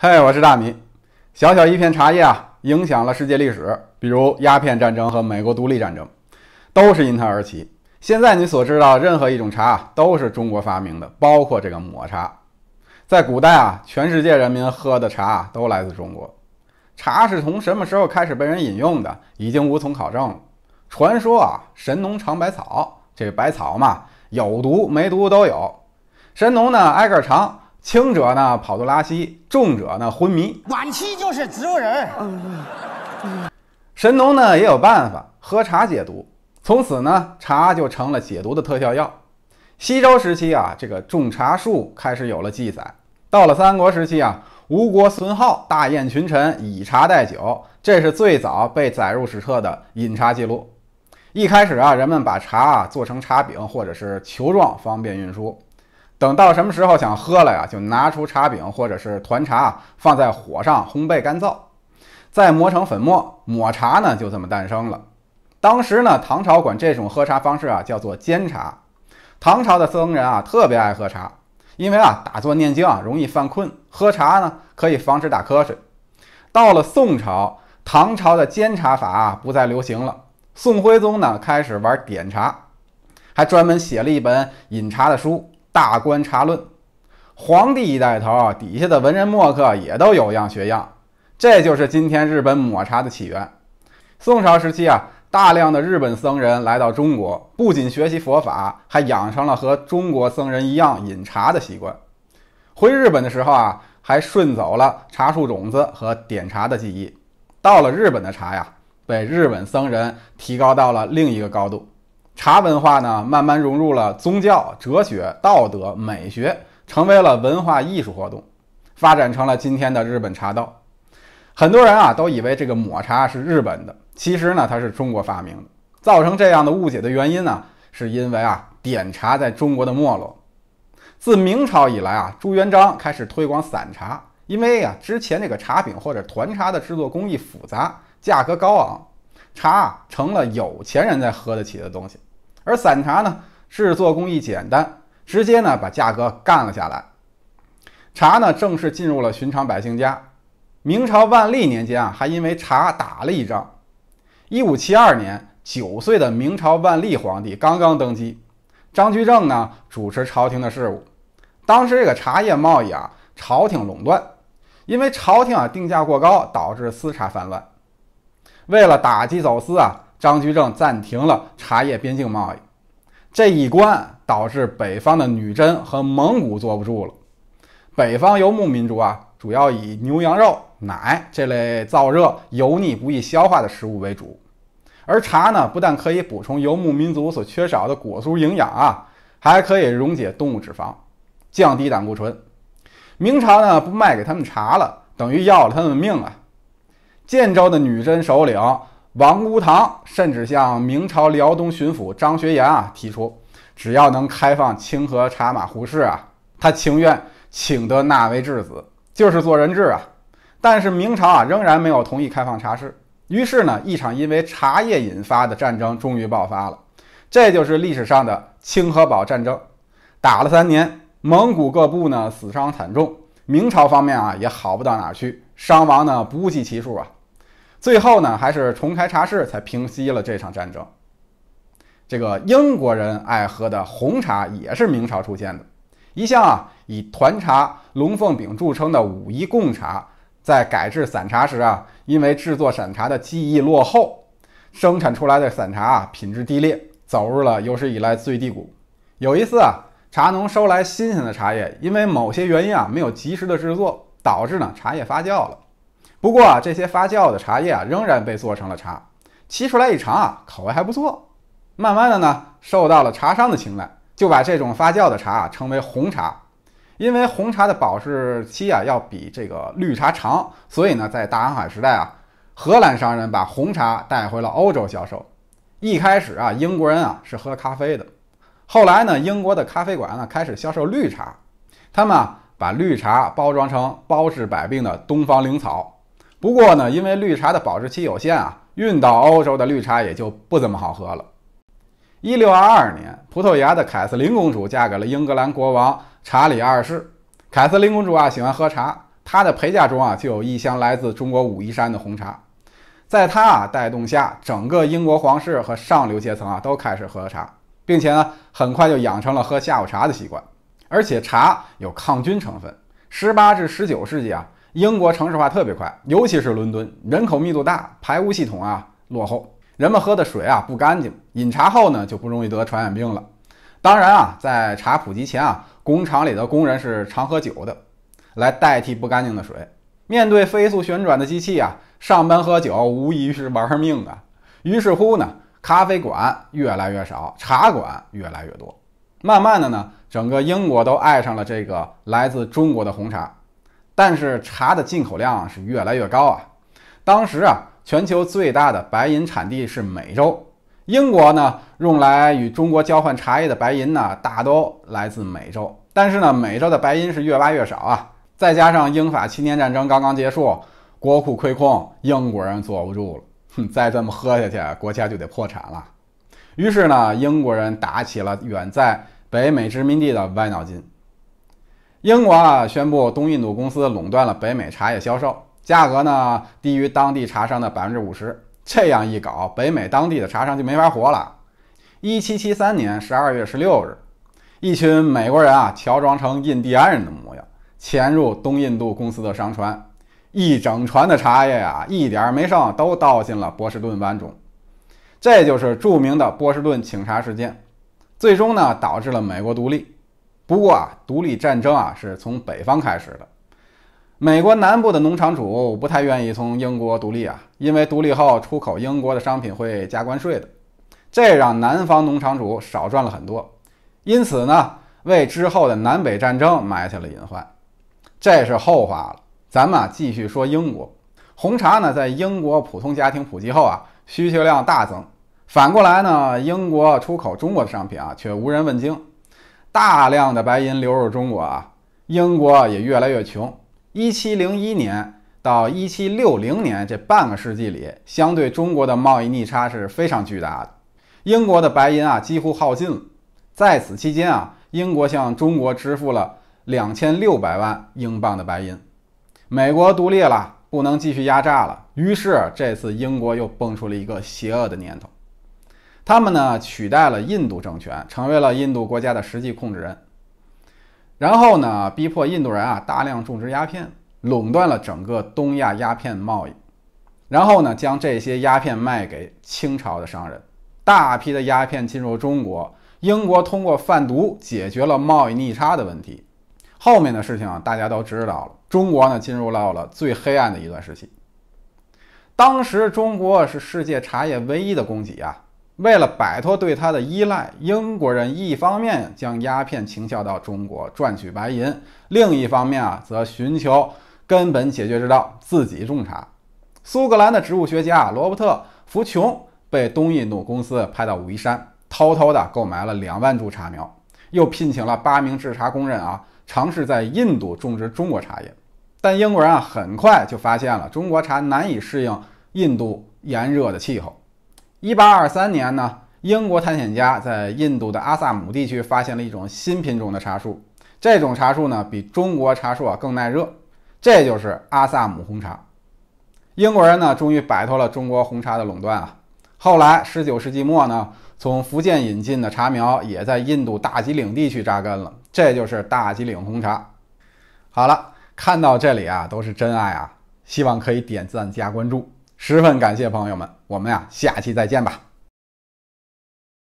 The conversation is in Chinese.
嗨，我是大米。小小一片茶叶啊，影响了世界历史，比如鸦片战争和美国独立战争，都是因它而起。现在你所知道任何一种茶都是中国发明的，包括这个抹茶。在古代啊，全世界人民喝的茶都来自中国。茶是从什么时候开始被人饮用的，已经无从考证了。传说啊，神农尝百草，这百草嘛，有毒没毒都有。神农呢，挨个尝。轻者呢，跑肚拉稀；重者呢，昏迷。晚期就是植物人。神农呢也有办法，喝茶解毒。从此呢，茶就成了解毒的特效药。西周时期啊，这个种茶树开始有了记载。到了三国时期啊，吴国孙皓大宴群臣，以茶代酒，这是最早被载入史册的饮茶记录。一开始啊，人们把茶啊做成茶饼或者是球状，方便运输。等到什么时候想喝了呀，就拿出茶饼或者是团茶放在火上烘焙干燥，再磨成粉末，抹茶呢就这么诞生了。当时呢，唐朝管这种喝茶方式啊叫做煎茶。唐朝的僧人啊特别爱喝茶，因为啊打坐念经啊容易犯困，喝茶呢可以防止打瞌睡。到了宋朝，唐朝的煎茶法不再流行了。宋徽宗呢开始玩点茶，还专门写了一本饮茶的书。大观茶论，皇帝一带头，底下的文人墨客也都有样学样，这就是今天日本抹茶的起源。宋朝时期啊，大量的日本僧人来到中国，不仅学习佛法，还养成了和中国僧人一样饮茶的习惯。回日本的时候啊，还顺走了茶树种子和点茶的技艺。到了日本的茶呀，被日本僧人提高到了另一个高度。茶文化呢，慢慢融入了宗教、哲学、道德、美学，成为了文化艺术活动，发展成了今天的日本茶道。很多人啊，都以为这个抹茶是日本的，其实呢，它是中国发明的。造成这样的误解的原因呢，是因为啊，点茶在中国的没落。自明朝以来啊，朱元璋开始推广散茶，因为啊，之前这个茶饼或者团茶的制作工艺复杂，价格高昂，茶成了有钱人才喝得起的东西。而散茶呢，制作工艺简单，直接呢把价格干了下来。茶呢正式进入了寻常百姓家。明朝万历年间啊，还因为茶打了一仗。一五七二年，九岁的明朝万历皇帝刚刚登基，张居正呢主持朝廷的事务。当时这个茶叶贸易啊，朝廷垄断，因为朝廷啊定价过高，导致私茶泛滥。为了打击走私啊。张居正暂停了茶叶边境贸易，这一关导致北方的女真和蒙古坐不住了。北方游牧民族啊，主要以牛羊肉、奶这类燥热、油腻、不易消化的食物为主，而茶呢，不但可以补充游牧民族所缺少的果蔬营养啊，还可以溶解动物脂肪，降低胆固醇。明朝呢，不卖给他们茶了，等于要了他们的命啊！建州的女真首领。王屋堂甚至向明朝辽东巡抚张学言啊提出，只要能开放清河茶马胡市啊，他情愿请得纳为质子，就是做人质啊。但是明朝啊仍然没有同意开放茶室，于是呢，一场因为茶叶引发的战争终于爆发了，这就是历史上的清河堡战争。打了三年，蒙古各部呢死伤惨重，明朝方面啊也好不到哪去，伤亡呢不计其数啊。最后呢，还是重开茶市才平息了这场战争。这个英国人爱喝的红茶也是明朝出现的。一向啊以团茶、龙凤饼著称的武夷贡茶，在改制散茶时啊，因为制作散茶的技艺落后，生产出来的散茶啊品质低劣，走入了有史以来最低谷。有一次啊，茶农收来新鲜的茶叶，因为某些原因啊没有及时的制作，导致呢茶叶发酵了。不过啊，这些发酵的茶叶啊，仍然被做成了茶，沏出来一尝啊，口味还不错。慢慢的呢，受到了茶商的青睐，就把这种发酵的茶啊称为红茶。因为红茶的保质期啊，要比这个绿茶长，所以呢，在大航海时代啊，荷兰商人把红茶带回了欧洲销售。一开始啊，英国人啊是喝咖啡的，后来呢，英国的咖啡馆呢开始销售绿茶，他们啊把绿茶包装成包治百病的东方灵草。不过呢，因为绿茶的保质期有限啊，运到欧洲的绿茶也就不怎么好喝了。一六二二年，葡萄牙的凯瑟琳公主嫁给了英格兰国王查理二世。凯瑟琳公主啊，喜欢喝茶，她的陪嫁中啊，就有一箱来自中国武夷山的红茶。在她啊带动下，整个英国皇室和上流阶层啊，都开始喝茶，并且呢，很快就养成了喝下午茶的习惯。而且茶有抗菌成分。十八至十九世纪啊。英国城市化特别快，尤其是伦敦，人口密度大，排污系统啊落后，人们喝的水啊不干净，饮茶后呢就不容易得传染病了。当然啊，在茶普及前啊，工厂里的工人是常喝酒的，来代替不干净的水。面对飞速旋转的机器啊，上班喝酒无疑是玩命啊。于是乎呢，咖啡馆越来越少，茶馆越来越多。慢慢的呢，整个英国都爱上了这个来自中国的红茶。但是茶的进口量是越来越高啊！当时啊，全球最大的白银产地是美洲，英国呢用来与中国交换茶叶的白银呢，大都来自美洲。但是呢，美洲的白银是越挖越少啊！再加上英法七年战争刚刚结束，国库亏空，英国人坐不住了，哼，再这么喝下去，国家就得破产了。于是呢，英国人打起了远在北美殖民地的歪脑筋。英国啊宣布东印度公司垄断了北美茶叶销售，价格呢低于当地茶商的百分之五十。这样一搞，北美当地的茶商就没法活了。一七七三年十二月十六日，一群美国人啊乔装成印第安人的模样，潜入东印度公司的商船，一整船的茶叶呀一点没剩，都倒进了波士顿湾中。这就是著名的波士顿请茶事件，最终呢导致了美国独立。不过啊，独立战争啊是从北方开始的。美国南部的农场主不太愿意从英国独立啊，因为独立后出口英国的商品会加关税的，这让南方农场主少赚了很多。因此呢，为之后的南北战争埋下了隐患。这是后话了，咱们啊继续说英国。红茶呢，在英国普通家庭普及后啊，需求量大增。反过来呢，英国出口中国的商品啊，却无人问津。大量的白银流入中国啊，英国也越来越穷。一七零一年到一七六零年这半个世纪里，相对中国的贸易逆差是非常巨大的。英国的白银啊几乎耗尽了。在此期间啊，英国向中国支付了两千六百万英镑的白银。美国独立了，不能继续压榨了，于是这次英国又蹦出了一个邪恶的念头。他们呢取代了印度政权，成为了印度国家的实际控制人，然后呢逼迫印度人啊大量种植鸦片，垄断了整个东亚鸦片贸易，然后呢将这些鸦片卖给清朝的商人，大批的鸦片进入中国，英国通过贩毒解决了贸易逆差的问题，后面的事情啊大家都知道了，中国呢进入到了最黑暗的一段时期，当时中国是世界茶叶唯一的供给啊。为了摆脱对它的依赖，英国人一方面将鸦片倾销到中国赚取白银，另一方面啊则寻求根本解决之道，自己种茶。苏格兰的植物学家罗伯特·福琼被东印度公司派到武夷山，偷偷地购买了两万株茶苗，又聘请了八名制茶工人啊，尝试在印度种植中国茶叶。但英国人啊很快就发现了，中国茶难以适应印度炎热的气候。一八二三年呢，英国探险家在印度的阿萨姆地区发现了一种新品种的茶树，这种茶树呢比中国茶树啊更耐热，这就是阿萨姆红茶。英国人呢终于摆脱了中国红茶的垄断啊。后来十九世纪末呢，从福建引进的茶苗也在印度大吉岭地区扎根了，这就是大吉岭红茶。好了，看到这里啊都是真爱啊，希望可以点赞加关注。十分感谢朋友们，我们呀，下期再见吧。